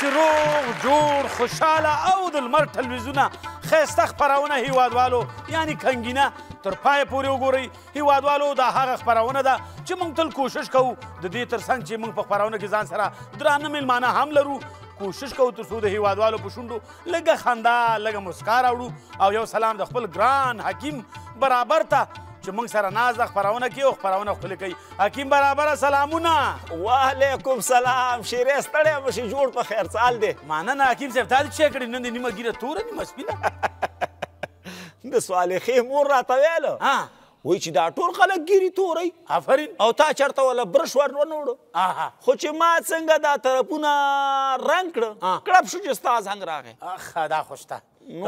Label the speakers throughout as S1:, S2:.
S1: چې روغ جوړ خوشحاله او د لمر ټلویزیونه ښایسته خپرونه هیوادوالو یعنی کنګینه تر پای پورې وګورئ هیوادوالو دا هغه خپرونه ده چې موږ تل کوشش کوو د دې تر څنګ چې موږ په خپرونه کې ځان سره درانه میلمانه هم لرو کوشش کوو ترڅو د هیوادوالو په شونډو لږه خندا لږه مسکا راوړو او یو سلام د خپل ګران حکیم برابر ته چې موږ سره ناز خبرونه کوي او خبرونه خپل کوي حکیم برابر سلامونه وعلیکم سلام شیرې ستړی مشي جوړ په خیر سال دی مانه حکیم صاحب تاسو چې کړی نن نیمه ګیره توره نیمه سپینه د صالحې مور راته ویلو وای چې دا ټول خلک ګيري توري افرین او تا چرته ولا برش ور ونوړو خو چې ما څنګه دا طرفونه رنگ کړ کړب شو چې ستا څنګه راغې اخ دا خوشته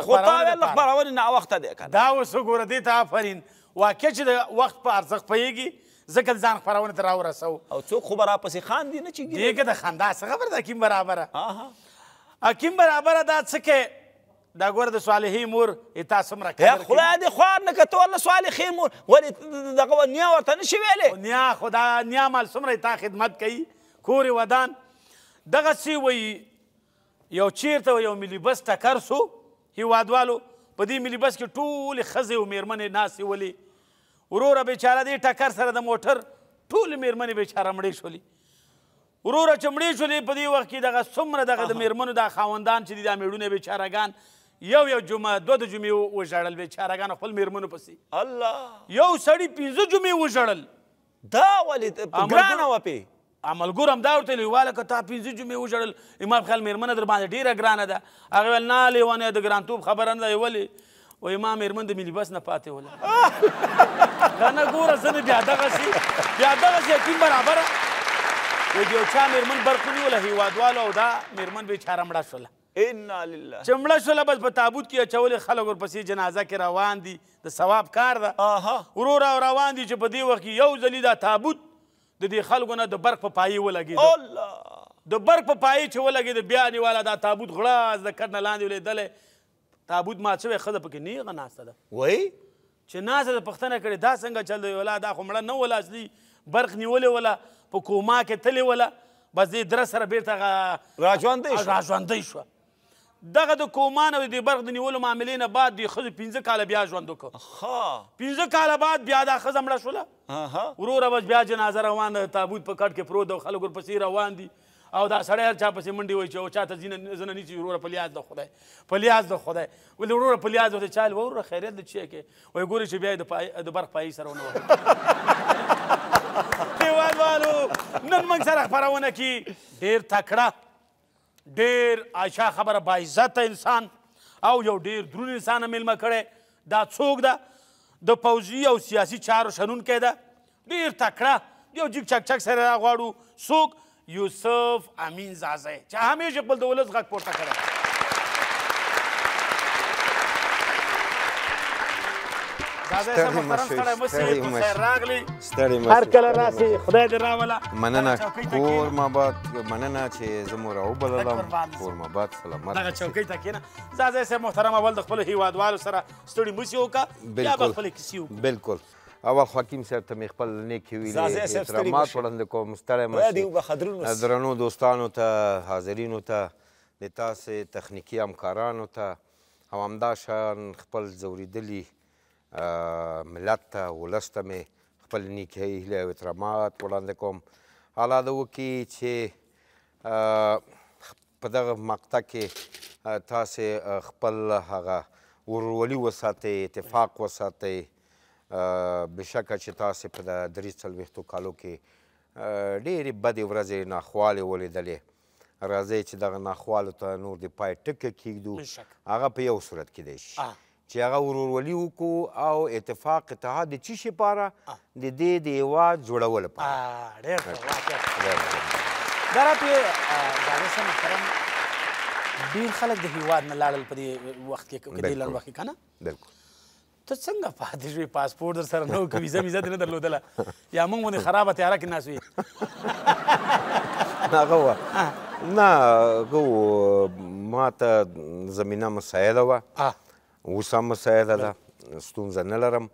S1: خو تا ویل خبرونه نه وخت دی کنه دا وسو ګور دي ته افرین واقع چې د وخت په ارزښت پوهېږي ځکه د ځان خپرونې ته راورسو او څوک خو به راپسې خاندي نه چې دیګه د خندا څه خبر ده حکیم برابره حکیم برابره دا څه کې دا ګوره د صالحې مور تا څومره قدر خدای دې خوار نه که ته ورله صالحې مور ولې دغه نیا ورته نه شي ویلې نیا خو دا نیا مال څومره تا خدمت کوي کور یې ودان دغسې وایي یو چیرته یو ملي بس ټکر سو هیوادوالو په دې ملي بس کې ټولې ښځې او مېرمنې ناستې ولې وروره بیچاره دې ټکر سره د موټر ټول میرمنې بیچاره مړې شولې وروره چې مړې شولې په دې وخت کې دغه څومره دغه د میرمنو دا خاوندان چې دي دا میړونه بیچارهګان یو یو جمعه دوه د جمعې وژړل بیچارهګان خپل میرمنو پسې الله یو سړي پنځه جمعې وژړل دا ولې ګرانه وه پې ملګرو همدا ورته ویل هلکه تا پنځه جمعې وژړل زما په خیال مېرمنه در باندې ډېره ګرانه ده هغه ویل نه لیونی د ګرانتوب خبره نه ده ولې وای ما مېرمن د ملي بس نه پاتې وله دا نه ګوره زه نه بیا دغسې بیا دغسې یقین برابره وایي د یو چا مېرمن برق ونیوله هېوادوالو او دا مېرمن بېچاره مړه شوله انا لله چې مړه شوله بس په تابوت کې اچولې خلک ورپسې جنازه کې روان دي د ثواب کار ده ورور او روان دي چې په دې وخت کې یو ځلي دا تابوت د دې خلکو نه د برق په پایې ولګېد د برق په پایې چې ولګېد بیا نیواله دا تابوت غړاز د کټ نه لاندې ولیدلی تابوت مات شوی خزه پکې نیغه ناسته ده وای چې ناسه د پښتنه کړي دا څنګه چل دی ولا دا خو مړه نه ولا اصلي برق نیولې ولا په کوما کې تلې ولا بس دې در سره بیرته راژوندی شو راژوندی شو دغه د کومان او د برق د نیولو معاملې نه بعد د ښځو پنځه کاله بیا ژوند وکړ پنځه کاله بعد بیا دا ښځه مړه شوله وروره بس بیا جنازه روان ده تابوت په کټ کې پروت ده خلک ورپسې روان دي او دا سړی هر چا پسې منډې وایي چې او چاته ځینه زنه نیسي وروره په لحاظ د خدای په لحاظ د خدای ولې وروره په لحاظ ورته چا وروره خیریت د چی کې وایي ګوري چې بیا د برق پایي سره ونه وهي هیوادوالو نن موږ سره خپرونه کې ډېر تکړه ډېر عایشه خبره باعزته انسان او یو ډېر درون انسان میلمه کړی دا څوک ده د پوځي او سیاسي چارو شنونکی ده ډېر تکړه یو جګ چکچک سره راغواړو څوک یوسف امین زازه چې همیشه خپل د ولس غږ پورته کړی
S2: زازه صاحب محترم ستړی مه شئ راغلی هر کله راسي خدای دې راوله مننه کور ماباد مننه چې زه مو راوبللم کور ماباد سلامت دغه
S1: چوکۍ ته کښېنه زازه صاحب محترم اول د خپلو هیوادوالو سره ستړي مسي وکړه بیا به
S2: خپلې کیسې وکړو بلکل اول حکیم صاحب ته مې خپل نیکې ویلې احترامات وړاندې کوم ستړی مشئ درنو دوستانو ته حاضرینو ته د تاسې تخنیکي همکارانو ته او همداشان خپل ځورېدلي ملت ته ولس ته مې خپل نیکې هیلې او احترامات وړاندې کوم حالا د وکړي چې په دغه مقطع کې تاسې خپل هغه ورولي وساتئ اتفاق وساتئ بشکه چې تاسې په د درې څلوېښتو کالو کې ډېرې بدې ورځې ناخوالې ولیدلې راځئ چې دغه ناخوالو ته نور د پای ټکه کیږدو هغه په یو صورت کې دی شي چې هغه ورورولي وکړو او اتفاق اتحاد د څه شي لپاره د دې د هېواد جوړولو لپاره
S1: دا راپې دانش محترم ډېر خلک د هېواد نه لاړل په دې وخت کې په دې لنډ وخت کې که نه بالکل ته څنګه پاتې شوې پاسپورت در سره نه و که ویزه میزه دې نه درلودله یا موږ باندې خرابه تیاره کې ناست وې
S2: هغه وه نه هغه و ما ته زمینه مساعده وه اوس هم مساعده ده ستونزه نه لرم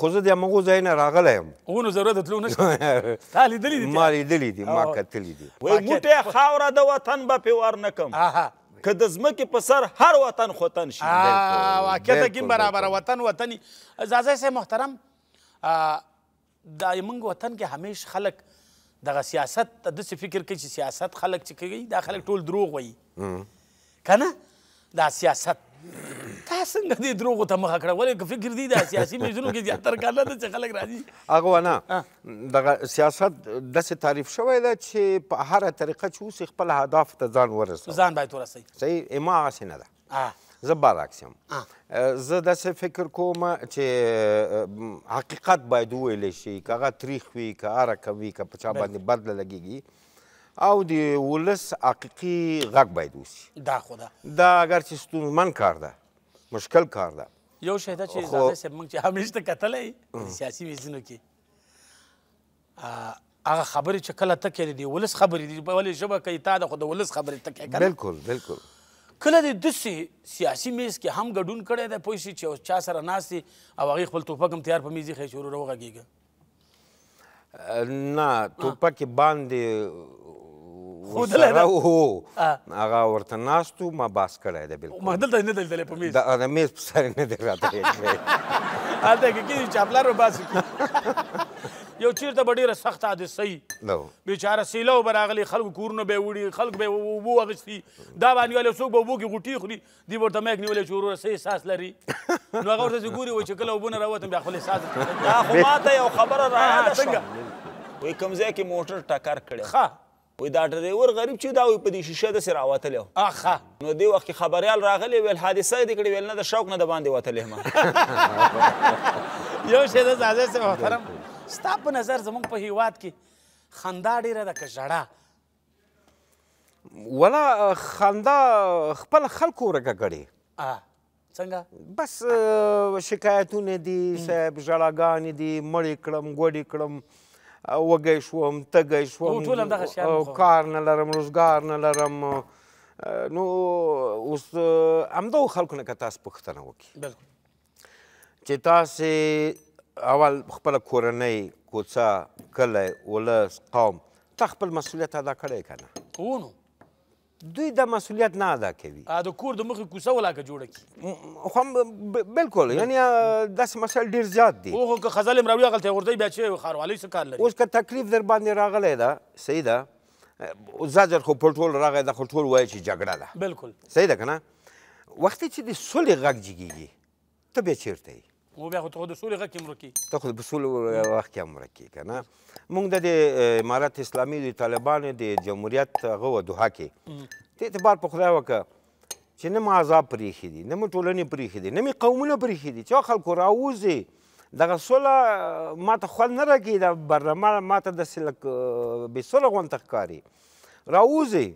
S2: خو زه د همغو ځای نه راغلی یم
S1: ونو ضرورت تلو نه تا لیدلی دي ما لیدلی دي ما کتلی دي موټې خاوره د وطن به پې ور نه کم که د ځمکې په سر هر وطن خوتن شي واقعیت کې برابره وطن وطن زازی صاحب محترم دا موږ وطن کې همیش خلک دغه سیاست داسې فکر کوي چې سیاست خلک چې کوي دا خلک ټول دروغ وایي که نه دا سیاست تا څنګه دې دروغو ته مخه کړه ولې فکر دی دا سیاسي میزونو کې زیاتره کار نه ده چې خلک راځي
S2: هغه ونه دغه سیاست داسې تعریف شوی ده چې په هره طریقه چې اوس خپل اهداف ته ځان ورسوي
S1: ځان باید ورسوي
S2: صحیح اما هغسې نه ده زه برعکس یم زه داسې فکر کوم چې حقیقت باید وویلی شي که هغه تریخ وي که هرکه وي که په چا باندې بدله لګېږي او د ولس حقیقي غږ باید وسی دا خو ده دا اگر چې ستونزمن کار ده مشکل کار ده
S1: یو شی ده چې زاده صاحب موږ چې همیشته کتلی سیاسي ویزونو کې هغه خبرې چې کله تکیه دي د ولس خبرې دي ولې ژبه کوي تا ده خو د ولس خبرې تکیه کوي
S2: بالکل بالکل
S1: کله د دسې سیاسي میز کې هم ګډون کړی دی پوه شي چې چا سره ناست دی او هغې خپل توپک هم تیار په میز ایښی چې وروره وغږېږه
S2: نه توپکې باندې ورسره هو هغه ورته ناست
S1: و ما بحث کړی دی بالکل ما دلته نه دی لیدلی په میز د میز په سر نه دی راته هلته کې کېږي چاپلار به بحث یو چیرته به ډېره سخته حادثه وي بېچاره سیله به راغلي خلکو کورونه به یې وړي خلک به یې اوبه واخیستي دا به نیولې څوک به اوبو کې غوټې خوري دوی به ورته میک نیولې چې وروره څه احساس لري نو هغه ورته چې ګوري وایي چې کله اوبه نه راوتم بیا خپل احساس دا خو ماته یو خبره راڅنګه وایي کوم ځای کې موټر ټکر کړی ښه وای دا ډریور غریب چې دا وي په دې شیشه داسې راوتلی و اخه نو دې وخت کې خبریال راغلی ویل حادثه یې دې کړې ویل نه د شوق نه د باندې وتلی یم یو شی ده زازی صاحب محترم ستا په نظر زموږ په هیواد کې خندا ډېره ده که ژړا
S2: ولا خندا خپل خلکو ورکه کړې
S1: څنګه بس
S2: شکایتونه دي صاحب ژړاګانې دي مړې کړم ګوډې کړم وږی شوم تږی شوم کار نه لرم روزګار نه لرم نو اوس همدغو خلکو نه که تاسو پوښتنه وکړي چې تاسې اول خپله کورنۍ کوڅه کلی ولس قوم تا خپل مسؤلیت ادا کړی که نه دوی د مسولیت نه ادا
S1: کوي د کور د مخې کوڅه ولاکه جوړه
S2: کی خو هم بالکل یعنی داسې مسایل ډیر زیات دي خو که خزل هم راوړي هغلته یې غورځوي بیا چې ښاروالۍ څه کار لري اوس که تکلیف در باندې راغلی ده صحیح ده زجر خو په ټول راغی ده خو ټول وایي چې جګړه ده بالکل صحیح ده که نه وختي چې د سولې غږ جګېږي ته بیا چېرته یې
S1: او بیا خو ته د سولې غږ کې مرکي
S2: ته خو په سولې وخت کې مرکي که نه موږ د دې امارت اسلامي د طالبانو د جمهوریت هغه ودوها کې ته اعتبار په خدای وکړه چې نه مې عذاب پرېښي دي نه مې ټولنې پرېښي دي نه مې قومونه پرېښي دي چې خلکو راوځي دغه سوله ما ته خوند نه راکوي دا برنامه ما ته داسې لږ بې سوله غونته ښکاري راوځي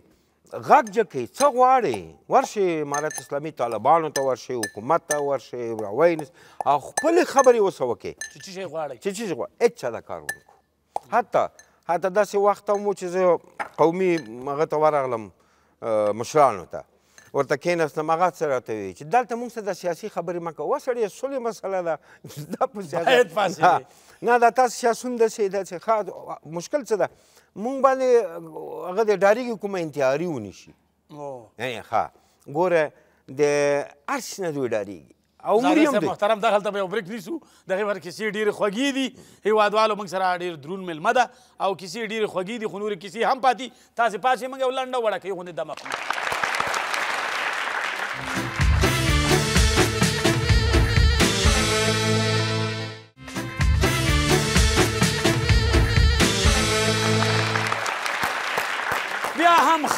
S2: غږ جکې څه غواړې ورشي امارت اسلامي طالبانو ته ورشي حکومت ته ورشي راوینس او خپلې خبرې اوس وکړې چې څه شی غواړې چې څه شی غواړې هېچا دا کار ونکړو حتی حتی داسې وخت هم و چې زه قومي هغه ته ورغلم مشرانو ته ورته کېناستم هغه څه راته ویي چې دلته موږ سره د سیاسي خبرې مه کوه سړی سولې مسله ده دا په سیاست نه دا تاسو سیاسون داسې داسې ښه مشکل څه ده موږ باندې هغه د ډارېږي کومه انتحاري ونیسي یعنې ښه ګوره د هر څه نه دوی ډارېږي او مریم دی
S1: محترم دغه هلته به یو بریک نیسو دغې بر کیسې ډېرې خوږې دي هیوادوالو موږ سره ډېر درون میلمه ده او کیسې ډېرې خوږې دي خو نورې کیسې هم پاتې تاسې پاسې موږ یو لنډه وړه کوي غوندې دمه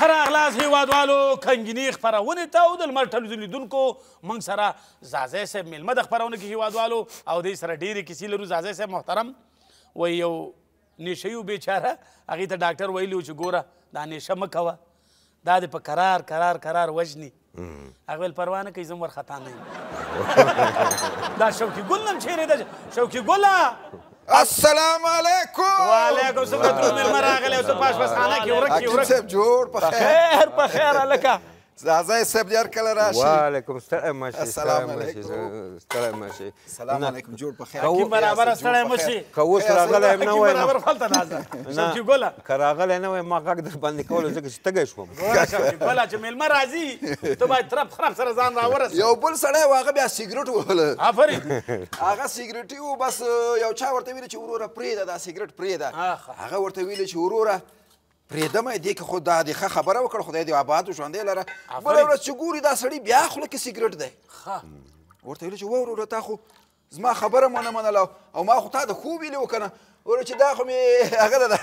S1: ښه راغلاست هیوادوالو کنګینې خپرونې ته او د لمر ټلویزیون لیدونکو موږ سره زازی صاحب میلمه د خپرونه کې هیوادوالو او دوی سره ډېرې کیسې لرو زازی صاحب محترم وایي یو نشه یو بیچاره هغې ته ډاکټر ویلي و چې ګوره دا نشه مه کوه دا دې په قرار قرار قرار وژني هغه ویل پروا نه کوي زه هم وارخطا نه یم دا شوقي ګل هم
S3: چیرې ده شوقي ګله السلام علیکم وعلیکم السلام درود مېلمه راغلی اوس په اشپزخانه کې ورک کې ورک صاحب جوړ په خیر په خیر هلکه اعضای صاحب یار کله راشي وعلیکم ستړی مشي السلام
S2: علیکم ستړی مشي السلام علیکم جوړ په خیر حکیم برابر ستړی مشي که اوس راغلی نه وای برابر خلته
S1: نازه
S3: شمشي
S2: ګله که راغلی نه وای ما غږ در باندې کولو ځکه چې تږی شوم
S1: ګله چې میلمه راځي ته
S3: باید ترپ خرپ سره ځان راورسې یو بل سړی و هغه بیا سیګرټ وهله آفرین هغه سیګرټي و بس یو چا ورته ویل چې وروره پرېږده دا سیګرټ پرېږده هغه ورته ویل چې وروره پرېږدمه دې کې خو دا دې ښه خبره وکړه خدای دې اباد ژوندی لره بله ورځ چې ګوري دا سړی بیا خوله کې سګرټ دی ورته ویلو چې وه وروره تا خو زما خبره مونه منله او ما خو تا د خوب ویلي وکنه وره چې دا خو مې هغه ده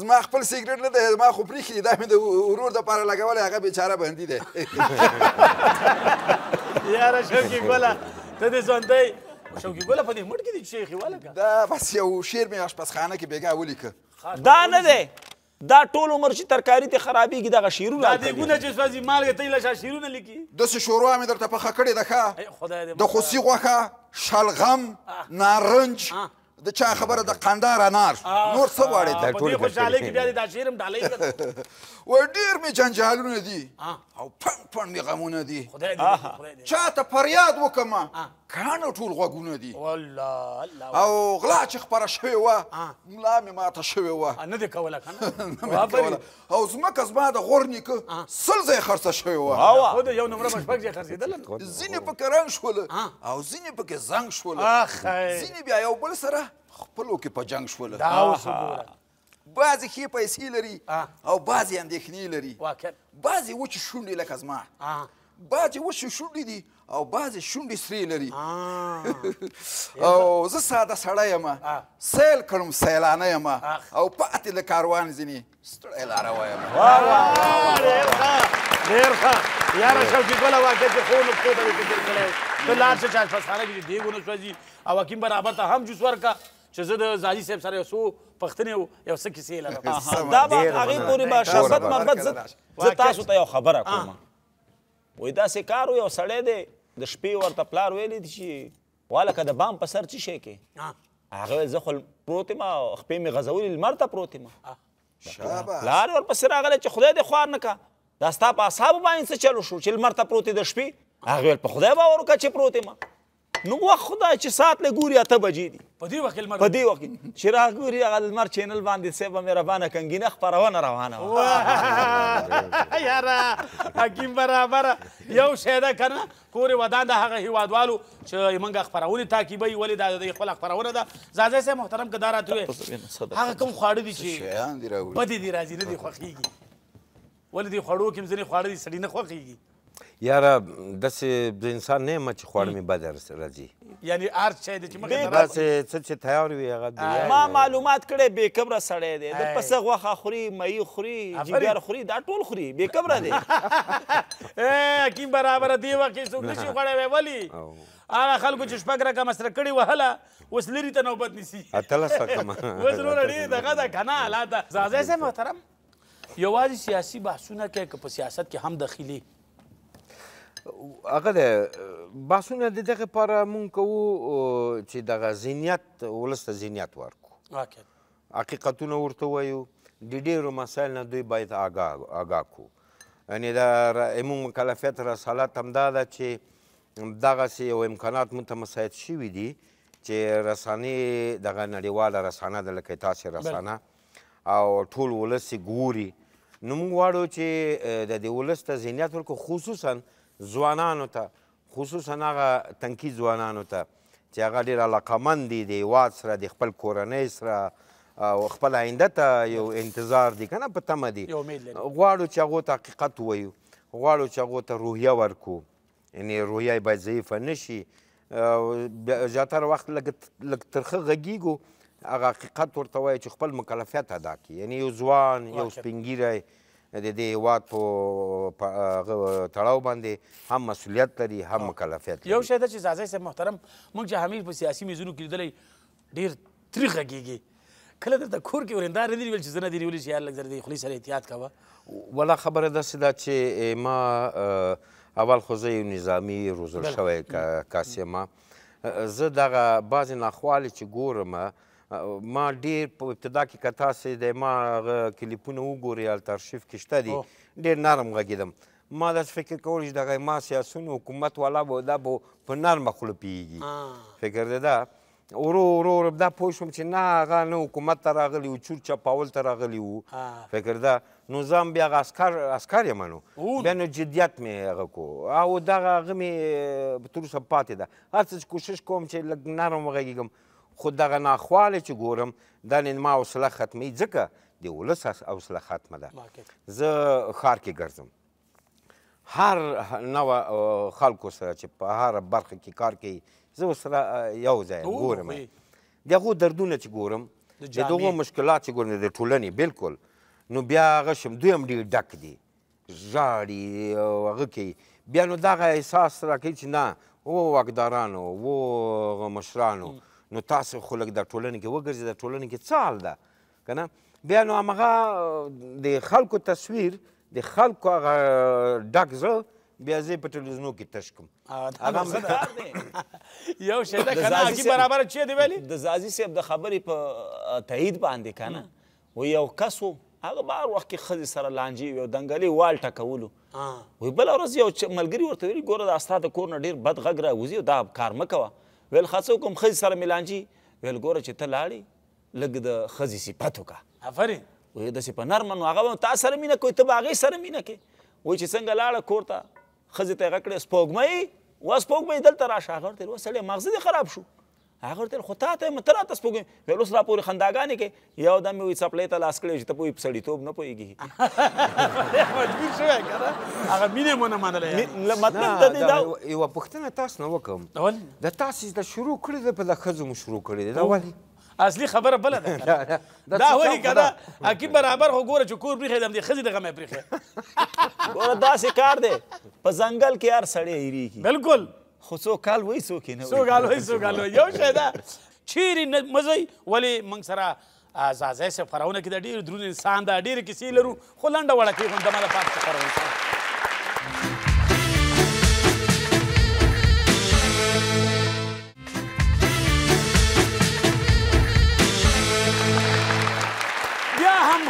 S3: زما خپل سیګریټ نه دی زما خو پرېښي دی دا مې د ورور دپاره لګولی هغه بېچاره بندي دی یاره شوکي ګله ته دې ژوندی شوکي ګله په دې مټ کې دي شیخي ولګه دا بس یو شعر مې اشپزخانه کې بېګا ولیکه دا نه دی دا ټول عمر چې ترکاری ته خرابېږي دغه شیرونه دا دیګونه
S1: چې سوځي مالګه ته لشه
S3: شیرونه لیکي داسې شوروا مې درته پخه کړې ده ښه د خوسي غوښه شلغم نارنج د چا خبره د قندار انار نور څه غواړې ته ټول خوشاله کې بیا د شیرم ډالې وای ډېر مې جنجالونه دي او پن پن می غمونه دي خدای دې چاته فریاد وکما کانو ټول غوګونه دي والله الله او غلا چې خبره شوی و ملا می ماته شوی و نه دې کوله کنه او زمکه زما د غورنی ک سل زې خرڅه شوی و خو یو نمبر مشبک زې خرڅېدل زینې په کران شول او زینې په کې زنګ شول زینې بیا یو بل سره خپلو کې په جنگ شول دا وسه ګوره بعضی ښې پیسې لري او بعضی اندېښنې لري بعضی وچې شونډې لکه زما بعضې وچې شونډې دي او بعضې شونډې سرې لري او زه ساده سړی یم سیل کړم سیلانه یم او پاتې د کاروان ځینې ستړی لاره وایم ډېر ښه یاره شوقي ګله واقع چې څو نقطو ته مې فکر کړی ته لاړ شه چې اشپزخانه کې دې دېګ ونه سوځي
S1: او حکیم برابر ته هم جوس ورکړه چې زه د زادي صاحب سره یو څو پښتنې یو څه کیسې لرم دا به هغې پورې به شربت محبت زه تاسو ته یو خبره کوم وایي داسې کار یو سړی دی د شپې ورته پلار ویلی دی چې والکه د بام په سر څه شی کې هغه زه خو پروت یم خپې مې غځولي لمر ته پروت یم پلار ورپسې راغلی چې خدای دې خوار نه کا دا ستا په اصحابو باندې څه چلو شو چې لمر ته پروت د شپې هغه ویل په خدای باور وکړه چې پروت یم نو وخت خدای چې سات له ګوري اته بجې دي په دې وخت لمر په دې وخت چې راګوري هغه لمر چینل باندې سیب مهربانه کنګینه خبرونه روانه یاره حکیم برابر یو شهدا کنه کورې ودان د هغه هیوادوالو چې موږ خبرونه تعقیبوي ولې دا د خپل خبرونه ده زازه سه محترم کدار اته
S3: هغه کوم خواړه دي چې په دې
S1: دي راځي نه دي خوخیږي ولې دي خړو کوم ځنې خواړه دي سړی نه خوخیږي
S2: یاره داسې د انسان نه یم چې خواړه مې بد راځي
S1: یعنی هر شی دی چې مخې داسې
S2: څه چې تیار وي هغه ما
S1: معلومات کړی بې کبره سړی دی د پسه غوښه خوري مۍ خوري جګر خوري دا ټول خوري بې کبره دی حکیم برابره دی وخت کې څوک نشي خوړی وی ولې هغه خلکو چې شپږ رقم سره کړي وهله اوس لرې ته نوبت نیسي اتلس رقم اوس وروره ډېر دغه ده که نه حالات ده زازی صاحب محترم یوازې سیاسي بحثونه کوي که په سیاست کې هم دخیلي
S2: هغه د باسونه د دغه لپاره مونږ کوو چې دغه ذهنیت ولس ته ذهنیت
S1: ورکړو
S2: حقیقتونه ورته ووایو د ډېرو مسایل نه دوی باید آګاه کړو یعنې دا زموږ مکلفیت رسالت همدا ده چې دغسې یو امکانات مونږ ته مساعد شوي دي چې رسانې دغه نړیواله رسانه ده لکه تاسې رسانه او ټول ولس یې ګوري نو موږ غواړو چې د دې ولس ته ذهنیت ورکړو خصوصاً ځوانانو ته خصوصا هغه تنکي ځوانانو ته چې هغه ډېر علاقمند دي د هېواد سره د خپل کورنۍ سره او خپل آینده ته یو انتظار دي که نه په تمه دي غواړو چې هغو ته حقیقت ووایو غواړو چې هغو ته روحیه ورکړو یعنې روحیه باید ضعیفه نه شي زیاتره وخت لږ ترخه غږیږو هغه حقیقت ورته وایي چې خپل مکلفیت ادا کړي یعنې یو ځوان یو سپین ږیری د دې هیواد په تړاو باندې هم مسؤلیت لري هم مکلفیت
S1: لري یو شی ده چې زازی صاحب محترم موږ چې همېش په سیاسي میزونو کې لیدلی ډېر تریخ غږېږي کله درته کور کې ورېندار نه دي ویل چې زه نه دي نیولی چې یار لږ در دې خولې سره احتیاط کوه
S2: ولا خبره داسې ده چې ما اول خو زه یو نظامي روزل شوی کاسیمه زه دغه بعضې ناخوالې چې ګورم ما ډیر په ابتدا کې که تاسې د ما هغه کلیپونه وګورئ هلته ارشیف کې شته دي ډېر نرم غږېدم ما داسې فکر کول چې دغه ما سیاسون حکومت والا به دا به په نرمه خوله پوهېږي فکر دی دا ورو ورو ورو دا پوه شوم چې نه هغه نه حکومت ته راغلی و چور چپاول ته راغلی و فکر ده نو زم بیا هغه عسکر عسکر یې منو بیا نو جدیت مې هغه کو او دغه هغه مې تر اوسه پاتې ده هر څه کوشش کوم چې لږ نرم وغږېږم خو دغه ناخواله چې ګورم دا نن ما حوصله ختموي ځکه د ولس حوصله ختمه ده زه ښار کې ګرځم هر نوه خلکو سره چې په هر برخه کې کار کوي زه ورسره یو ځای ګورم د هغو دردونه چې ګورم د دغو مشکلات چې ګورم د ټولنې بالکل نو بیا هغه شم دوی هم ډېر ډک دي ژاړي هغه کوي بیا نو دغه احساس راکوي چې نه و واکدارانو و مشرانو نو تاسو خو لږ د ټولنې کې وګرځئ د ټولنې کې څه حال ده که نه بیا نو همغه د خلکو تصویر د خلکو هغه ډک زړه بیا زه په ټلویزیونو کې تش کوم
S1: یو شی ده که نه برابره چیه دی ویلي د زازي صاحب د خبرې په تایید باندې که نه و یو کس و هغه بار وخت کې ښځې سره لانجې وي او دنګلې وال ټکولو وایي بله ورځ یو ملګري ورته ویلي ګوره دا ستا د کور نه ډېر بد غږ راوځي او دا کار مه کوه ویل خاصو کوم خزي سره ملانجي ویل ګوره چې ته لاړې لږ د خزي صفت وکړه افرین وې داسې په نرمه نو هغه تا سره مینه کوي ته به هغې سره مینه کوې وایي چې څنګه لاړه کور ته ښځې ته یې غږ کړې سپوږمۍ و سپوږمۍ دلته راشه هغه ورته ویل سړی مغزه دې خراب شو هغه ورته خو تا ته مته راته سپوږم ویل اوس راپورې خنداګانې کوې یو دم مې وایي څپلۍ ته لاس کړی چې ته پوهې په سړیتوب نه پوهېږي مجبور شوی که نه هغه مینې مو نه منلی مطلب د دې دا
S2: یوه پوښتنه تاسو نه وکړم ولې د تاسې دا شروع کړی دی په د ښځو مو شروع کړی دی دا ولې
S1: اصلي خبره بله ده دا ولې که نه حکیم برابر خو ګوره چې کور پرېښی د همدې ښځې د غمه پرېښی ګوره داسې کار دی په ځنګل کې هر سړی هېرېږي بالکل خو څو کال وای څو کې نه څو کال وای څو کال وای یو شه ده چیرې نه مزي ولی موږ سره زازې سفرونه کې د ډیر درون انسان دا ډیر کیسې لرو خو لنډه وړه کې هم دمه د پات سفرونه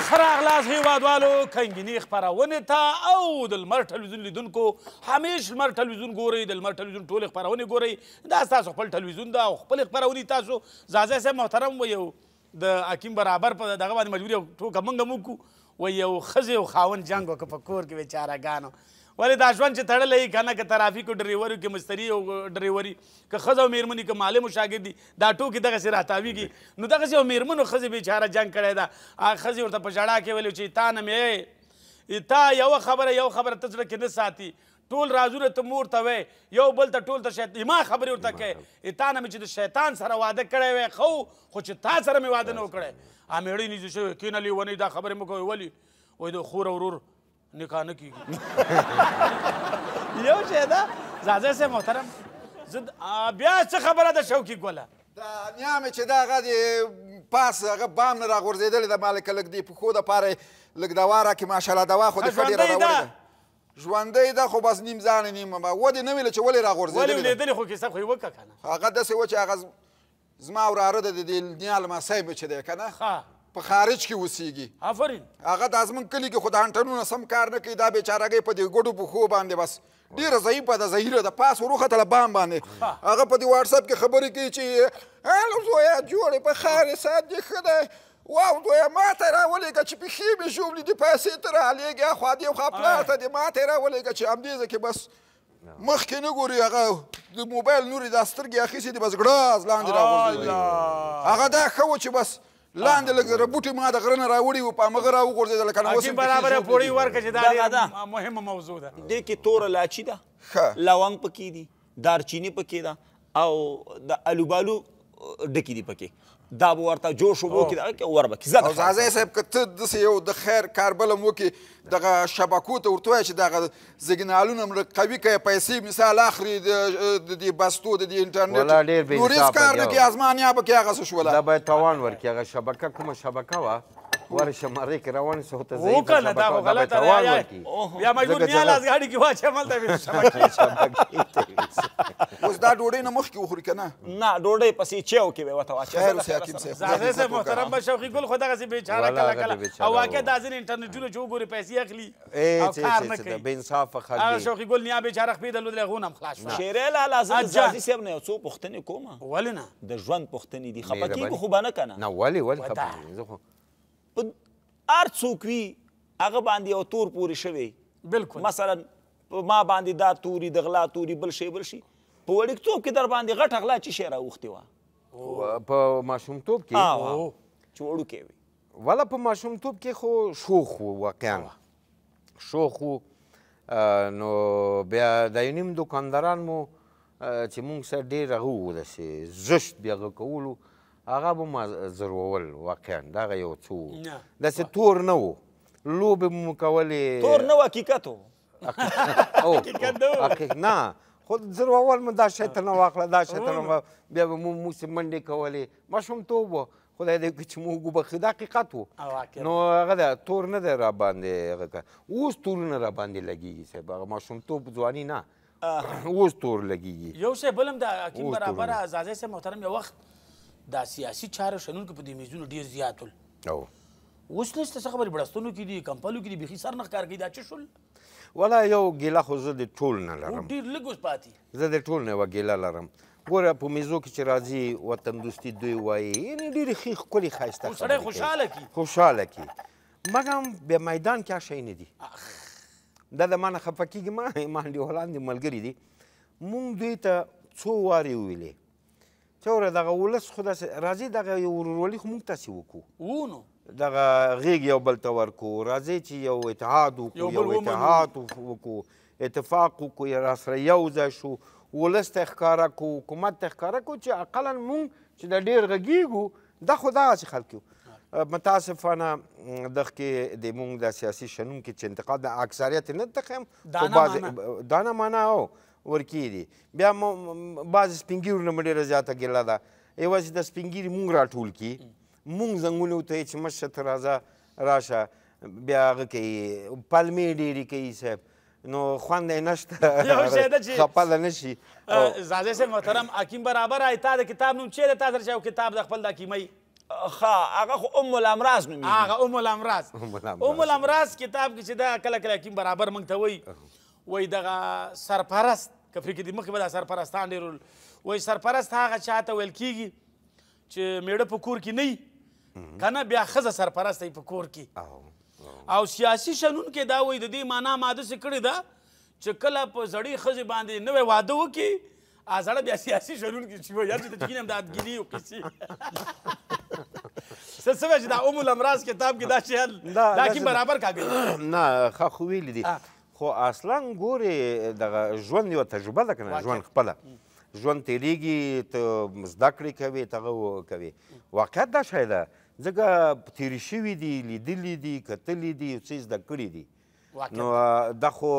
S1: ښه راغلاست هیوادوالو کنګینې خپرونې ته او د لمر ټلویزیون لیدونکو همیش لمر ټلویزیون ګورئ د لمر ټلویزیون ټولې خپرونې ګورئ دا ستاسو خپل ټلویزیون ده او خپلې خپرونې تاسو زازه صاحب محترم و یو د حکیم برابر په دغه باندې مجبور یو ټوکه موږ هم وکړو و یو ښځې او خاوند جنګ وکړه په کور کې بیچارهګانو ولې دا ژوند چې تړلی وي که نه که ترافیکو ډریور که مستري او ډریوري که ښځه او مېرمنې که معلم او شاګرد دي دا ټوکې دغسې راتاویږي نو دغسې یو مېرمنو ښځې بېچاره جنګ کړی ده هغه ښځې ورته په ژړا کې ویلې چې تا نه مې تا یوه خبره یو خبره ته زړه کې نه ساتي ټول رازونه ته مور ته وای یو بل ته ټول ته شیطان ما خبرې ورته کوي تا نه مې چې د شیطان سره واده کړی وی خو خو چې تا سره مې واده نه و کړی ا مېړۍ نیزې شوی کینلې ونې دا خبرې مه کوئ ولې وایي د خور او ورور نکاح نه کیږي
S3: یو شی ده زازه صاحب محترم زه بیا څه خبره ده شوقي ګله دا نیا مې چې دا هغه د پاس هغه بام نه راغورځېدلی ده ما لکه لږ د پښو دپاره یې لږ دوا راکړې ماشاءالله دوا خو د ښه ډېره راوړې ده ژوندی ده خو بس نیم ځان نیم ودې نه ویله چې ولې راغورځېدلې ولې ولیدلې خو کیسه خو یې وکړه که نه هغه داسې و چې هغه زما وراره ده د دې نیا لمسی مې چې دی که نه په خارج کې اوسېږي آفرین هغه دا زموږ کلي کې خو د انټنونه سم کار نه کوي دا بیچارهګۍ په دې ګوډو پښو باندې بس ډیره ضعیفه ده ظهیره ده پاس وروختله بام باندې هغه په دې واټساپ کې خبرې کوي چې هلو زویا جوړې په خارې سات دې ښه دی واو دوی ما ته راولېږه چې پښې مې ژوبلې دي پیسې ته رالېږې خوا دې خوا پلار ته دې ما ته یې راولېږه چې همدې ځای کې بس مخکې نه ګوري هغه د موبایل نورې دا سترګې اخیستې دي بس ګړاز لاندې راغورځېدې هغه دا ښه و چې بس لاندې لګ ربوټي ما د غرنه راوړي او په مغه راو غورځیدل کنه اوس برابر پوری ورکه چې دا
S1: مهمه موضوع ده د کې تور لاچی ده لونګ پکې دي دارچینی پکې ده او د الوبالو
S3: ډکی دی پکې دا به ورته جوش وبو کې دغه ور به کې زه د غازی صاحب که ته داسې یو د خیر کار بل هم وکړې دغه شبکو ته ورته وایې چې دغه زګنالونه مړه قوي کوي پیسې مثال اخلي د دې بستو د دې انټرنېټ نور هېڅ کار نه کوي
S2: ازمانیا به کې هغه څه شوله دا باید توان ورکړي هغه شبکه کومه شبکه وه ورشه مری کې روان سو ته زه وکړه دا غلطه ده یا مجبور نه لاس غاډي
S3: کې واچه ملته مې شبکې اوس دا ډوډۍ نه مخکې وخوري کنه نه ډوډۍ پسې چیو کې وته واچه خیر اوسه حکیم صاحب زاده صاحب محترم
S1: بشوخي ګل خدای غسي بیچاره کله کله او واقع دا ځین انټرنیټونو چې وګوري پیسې اخلي او کار نه کوي به انصاف خلک هغه شوخي ګل نه بیچاره خپې د لودره غونم خلاص شو شیرې لا لازم زاده صاحب نه څو پوښتنه کومه ولنه د ژوند پوښتنې دي خپه کېږي خو به نه کنه نه ولې ولې خپه زه خو په ار څوک وي هغه باندې یو تور پورې شوی بالکل مثلا ما باندې دا توري د غلا توري بل شی بل شي په وړکتوب کې در باندې غټ غلا چې شی راوختې
S2: وه په
S1: ماشومتوب کې چې وړوکی وي ولا په ماشومتوب کې
S2: خو شوخ و واقعا شوخ و نو بیا د یو نیم دوکانداران مو چې مونږ سره ډېر هغه وو داسې زشت بیا هغه کولو هغه به ما ضرورول واقعا دا هغه یو څه و داسې تور نه و لوبې مو کولې تور نه
S1: و حقیقت و
S2: نه خو ضرورول مو دا شیطانه واخله دا شیطانه بیا به مو موسې منډې کولې ماشومتوب و خدای دې چې موږ وبخښي دا حقیقت و نو هغه دا تور نه دی راباندې هغه کار اوس تورونه راباندې لګېږي صاحب هغه ماشومتوب ځواني نه اوس تور لګېږي
S1: یو شی بل هم د حکیم برابره عزازی صاحب محترم یو وخت دا سیاسي چارې شنونکو په دې میزونو ډېر زیات ول اوس نه څه خبرې بړستنو کې دي کمپلو کې دي بیخي سر نه ښکار کوي دا څه شول
S2: ولا یو ګیله خو زه د ټول نه لرم
S1: ډېر لږ اوس پاتې
S2: زه د ټول نه یوه ګیله لرم ګوره په میزو کې چې راځي وطن دوستي دوی وایي یعنې ډېرې ښې ښکلې
S1: ښایسته سړی خوشحاله کي
S2: خوشحاله کي مګم بیا میدان کې هغه شی نه دي دا د ما نه خفه کېږي ما ایمان دي هولان دي ملګري دي مونږ دوی ته څو وارې وویلې څه وره دغه ولس خو داسې راځي دغه یو ورورولي خو موږ تاسې وکړو وونو دغه غیږ یو بل ته ورکړو راځئ چې یو اتحاد وکړو یو اتحاد وکړو اتفاق وکړو را سره یو ځای شو ولس ته ښکاره کړو حکومت ته ښکاره کړو چې اقلا موږ چې د ډېر غږیږو دا خو دغسې خلک یو متاسفانه دغه کې د موږ د سیاسي شنونکي چې انتقاد د اکثریت نه تخم دا نه معنا او ورکی دي بیا بعضې سپین ګیرو نه مې ډېره زیاته ګیله ده یوازې د سپین ګیري مونږ راټول کي مونږ زنګولو ته چې مشه ته راځه راشه بیا هغه کوي پالمې ډېرې کوي صاحب نو خوند نشته یو شی ده چې خپله نشي
S1: زازې صاحب محترم حکیم برابر آی تا د کتاب نوم چیرې تا در چې کتاب د خپل د حکیمۍ ښه هغه خو ام الامراض نومېږي هغه ام الامراض ام الامراض کتاب کې چې دا کله کله حکیم برابر موږ ته وایي وایي دغه سرپرست که فکر دې مخکې به دا سرپرستان ډېر وایي سرپرست هغه چا ته ویل کېږي چې میړه په کور کې نه وي که نه بیا ښځه سرپرست په کور کې او سیاسي شنونکې دا وایي د دې معنا ما داسې کړې ده چې کله په زړې ښځې باندې نوی واده وکړي ازړه بیا سیاسي شلون کې چې یا چې تکینم د ادګری او قصې څه څه چې دا ام الامراض کتاب کې دا شی دا کې برابر کاږي
S2: نه ښه خو ویل دي خو اصلا ګورې دغه ژوند یوه تجربه ده که نه ژوند خپله ژوند تېرېږي ته زده کړې کوې تغه کوې واقعیت دا شی ده ځکه تېرې شوي دي لیدلي دي کتلي دي یو څه زده کړي دي نو دا خو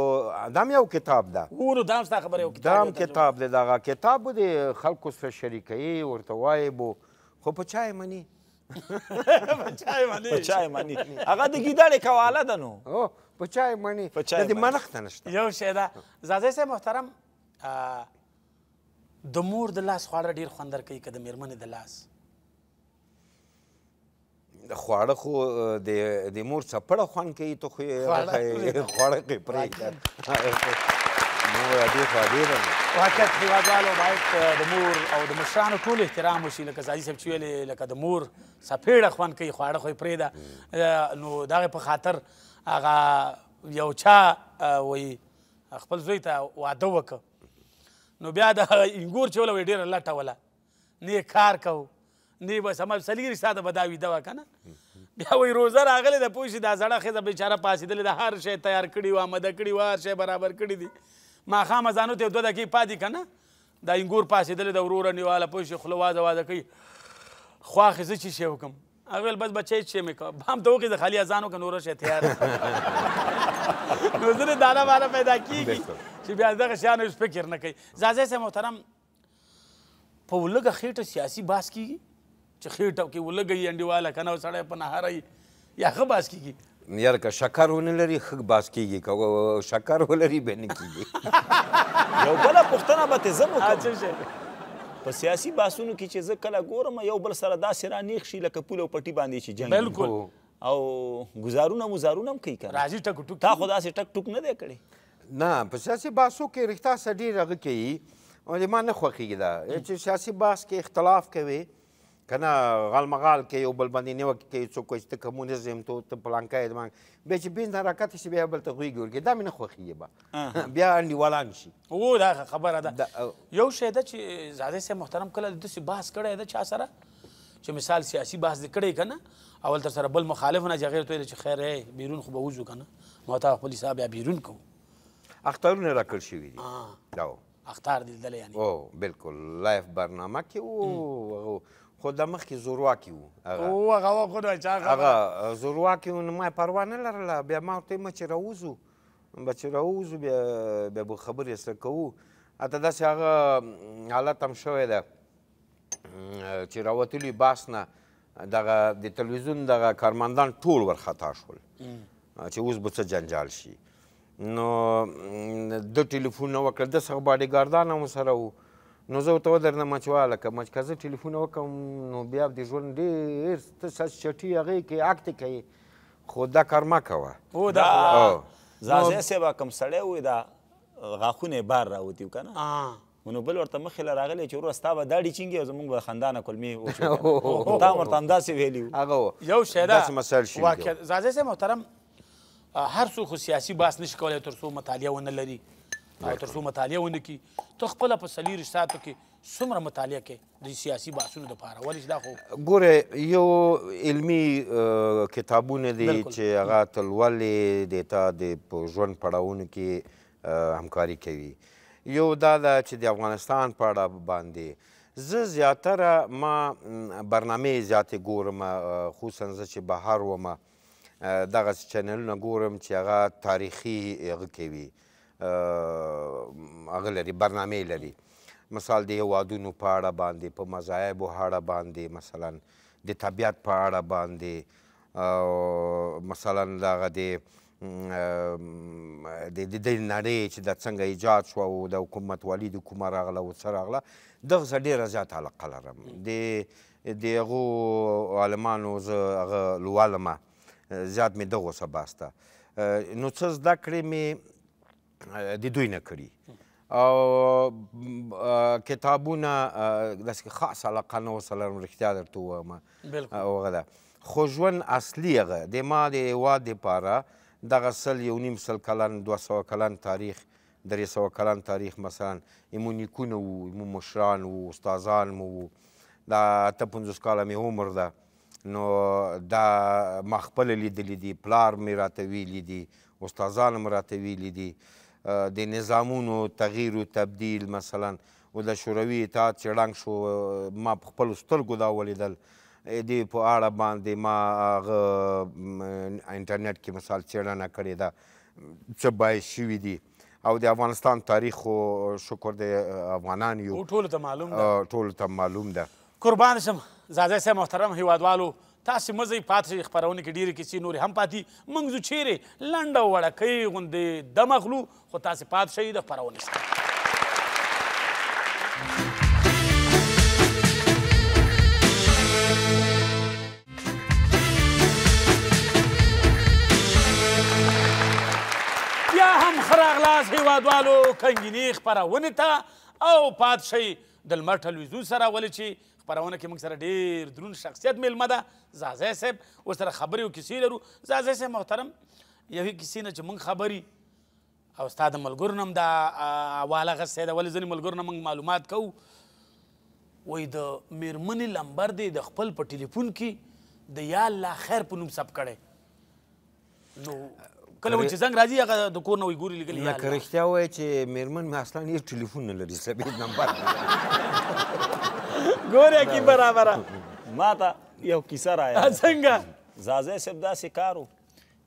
S2: دا یو کتاب ده
S1: ورو دا هم ستا خبره یو کتاب دا هم کتاب
S2: دی دغه کتاب به د خلکو سره شریکوي ورته وایې بو خو په چا یې مني
S1: په چا یې مني په چا یې مني هغه د ګیدړې کواله ده نو په چای مانی د دې منخ ته نشته یو شی دا زازې صاحب محترم د مور د لاس خواړه ډیر خوندر کوي که د میرمنې د لاس
S2: خواړه خو د د مور څپړه خوند کوي ته خو خواړه کوي پرې نو ډېر خبره
S1: واقعیت هیوادوالو باید د مور او د مشرانو ټول احترام وشي لکه زادي صاحب چې ویلې لکه د مور څپېړه خوند کوي خواړه خو یې پرېږده نو د هغې په خاطر هغه یو چا وایي خپل زوی ته واده وکړه نو بیا د انګور چوله وایي ډېره لټه وله نه کار کوو نه بس همه سلیري ساده به دا ویده وه که نه بیا وایي روزه راغلې ده پوه شي دا زړه ښځه بېچاره پاسېدلې ده هر شی تیار کړي وه امده کړي وه هر شی برابر کړي دي ماښام ځانو ته یې دوه دقیقې پاتې که نه دا انګور پاسېدلې ده وروره نیواله پوه شي خوله وازه وازه کوي خواښې زه چې شی وکړم اول بس بچه چه میکنه هم تو که خالی ازانو که نورش تیار نوزن دانا بالا پیدا کیږي چې بیا دغه شیانو هیڅ فکر نه کوي زازه سه محترم په ولګه خېټه سیاسي باس کیږي چې خېټه کې ولګه یې انډیواله کنه سړی په نهارای یا ښه باس کیږي
S2: یار که شکر ونه لري ښه باس کیږي که شکر ولري به نه کیږي
S1: یو بله پوښتنه به تې زه وکړم په سیاسي باسونو کې چې زه کله ګورم یو بل سره داسې را نیخ شي لکه پول او پټي باندې چې جنګ بالکل او گزارونه مزارونه هم کوي کنه راځي ټک ټک تا خو داسې ټک ټک نه دی کړی نه په سیاسي باسو کې
S2: رښتا سړي راغی کوي او ما نه خوښیږي دا چې سیاسي باس کې اختلاف کوي کنه غالمغال کې یو بل باندې نیوکې کوي څوک وایي چې ته کمونیزم یم ته ته پلانکی یې بیا چې بېرته راکښته شي بیا بلته غویږي ورکوي دا مې نه خوښېږي به بیا انډیوالان شي
S1: او دا خبره ده یو شی ده چې زاده صاحب محترم کله داسې بحث کړی ده چا سره چې مثال سیاسي بحث دې کړی که نه اول تر سره بل مخالف نه چې هغې ورته ویل چې خیر ی بیرون خو به وځو که نه ما تا خپل حساب بیا بیرون کوو اخترونه راکړل شوي دي اختار دې لیدلی یعنې
S2: او بلکل لایف برنامه کې و خو د مخکې زورواکي وو هغه
S1: هغه وخونه چې
S2: هغه زورواکي وو نو ما پروا نه لرله بیا ما ورته وایم چې راوځو به چې راوځو بیا بیا به خبرې سره کوو حتی داسې هغه حالت هم شوی ده چې راوتلي باس نه دغه د تلویزیون دغه کارمندان ټول ورخطا شول چې اوس به څه جنجال شي نو د ټلیفون نه وکړه داسې باډیګاردان هم سره وو نو زه ورته ودرنه مچ والکه مچ که زه ټلیفون وکم نو بیا د ژوند ډېر ته ساس چټي هغې کې اکتې کوي خو دا کار مه کوه او دا زازی
S1: صاحبه کوم سړی وي دا غاښونه یې بار راوتي و که نه نو بل ورته مخې له راغلی چې وروره ستا به داډي چینګي او زمونږ به خندانه کلمې وشو تا هم ورته همداسې ویلي وو هغه یو شی ده واقع زازی صاحب محترم هر څوک خو سیاسي باس نشي کولی تر څو مطالعه ونه لري او تر څو مطالعه ونه کړي ته خپله په سلي رشتاتو کې څومره مطالعه کې د سیاسي بحثونو دپاره ولې چې دا خو
S2: ګوره یو علمي کتابونه دي چې هغه ته لولې د تا د ژوند پړاوونو کې همکاري کوي یو دا ده چې د افغانستان په اړه باندې زه زیاتره ما برنامې زیاتې ګورم خصوصا زه چې بهر وم دغسې چینلونه ګورم چې هغه تاریخي هغه کوي هغه لري برنامې لري مثال د هیوادونو په اړه باندې په مذاهبو اړه باندې مثلا د طبیعت په اړه باندې مثلا دغه د د د نړۍ چې د څنګه ایجاد شو او د حکومت والی د کومه راغله او څه راغله دغسه ډېره زیاته علاقه لرم د د هغو عالمانو زه هغه لوالمه زیات مې دغسه باسته نو څه زده کړې مې د دوی نه کړي او کتابونه داسې خاص علاقه نه ورسره لرم رښتیا درته ووایم هغه ده خو ژوند اصلي هغه د ما د هېواد دپاره دغه سل یو نیم سل کلن دوه سوه کلن تاریخ درې سوه کلن تاریخ مثلا ایمو نیکونه وو ایمو مشران وو استادان مو وو دا اته پنځوس کاله مې عمر ده نو دا ما خپله لیدلي دي پلار مې راته ویلي دي استادان مې راته ویلي دي د نظامونو تغییر و تبدیل مثلا او د شوروي اطاعت چې ړنګ شو ما په خپلو سترګو دا ولیدل دې په اړه باندې ما هغه انټرنیټ کې مثال څېړنه کړې ده څه باید شوي دي او د افغانستان تاریخ خو شکر د افغانان یو
S1: ټول ته معلوم ده
S2: ټول ته معلوم ده
S1: قربان شم زاده سه محترم هیوادوالو تاسې مزئ پاتې خپرونه کې ډېرې کیسې نورې هم پاتې موږ ځو چیرې لنډه وړکۍ غوندې دم اخلو خو تاسې پات شئ د خپرونې څخه راغلاس هیوادوالو کنګینی خپرونې ته او پادشي د لمر ټلویزیون سره ولې چې خپرونه کې موږ سره ډیر درون شخصیت میلمه ده زازی صاحب ورسره خبرې او کیسې لرو زازی صاحب محترم یوې کیسې نه چې موږ خبرې او ستا د ملګرو نه هم دا حواله غستی ده ولې ځینې ملګرو نه موږ معلومات کوو وایي د میرمنې لمبر دی د خپل په ټلیفون کې د یا الله خیر په نوم ثبت کړی نو کله چې زنګ راځي هغه د کور نه وایي ګوري لیکلی نه که
S2: رښتیا وایي چې میرمن مې
S1: اصلا یې ټلیفون نه لري ثبت نمبر ګوره کی برابره ما ته یو کیسه را څنګه زازه سب داسې کارو